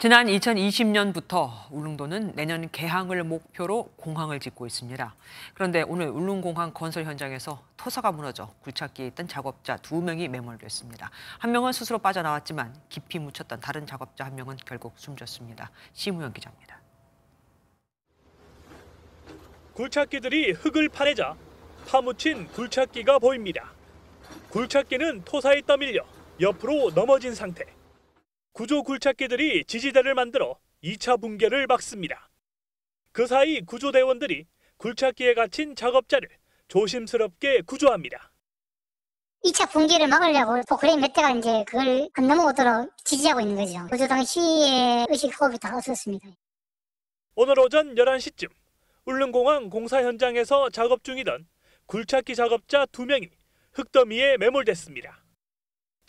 지난 2020년부터 울릉도는 내년 개항을 목표로 공항을 짓고 있습니다. 그런데 오늘 울릉공항 건설 현장에서 토사가 무너져 굴착기에 있던 작업자 두명이 매몰됐습니다. 한 명은 스스로 빠져나왔지만 깊이 묻혔던 다른 작업자 한 명은 결국 숨졌습니다. 심우영 기자입니다. 굴착기들이 흙을 파내자 파묻힌 굴착기가 보입니다. 굴착기는 토사에 떠밀려 옆으로 넘어진 상태. 구조 굴착기들이 지지대를 만들어 2차 붕괴를 막습니다. 그 사이 구조대원들이 굴착기에 갇힌 작업자를 조심스럽게 구조합니다. 2차 붕괴를 막으려고 포크레인 몇 대가 이제 그걸 안 넘어오도록 지지하고 있는 거죠. 구조당 시위 의식 호흡이 다 없었습니다. 오늘 오전 11시쯤 울릉공항 공사 현장에서 작업 중이던 굴착기 작업자 2명이 흙더미에 매몰됐습니다.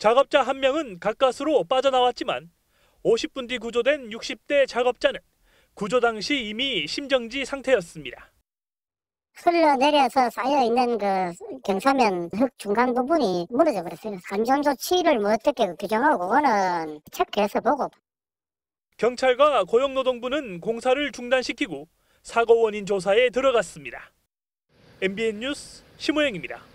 작업자 한 명은 가까스로 빠져나왔지만 50분 뒤 구조된 60대 작업자는 구조 당시 이미 심정지 상태였습니다. 흘러내려서 쌓여있는 그 경사면 흙 중간 부분이 무너져 버렸어요. 안전조치를 뭐 어떻게 규정하고 그거는 체크해서 보고. 경찰과 고용노동부는 공사를 중단시키고 사고 원인 조사에 들어갔습니다. MBN 뉴스 심호영입니다.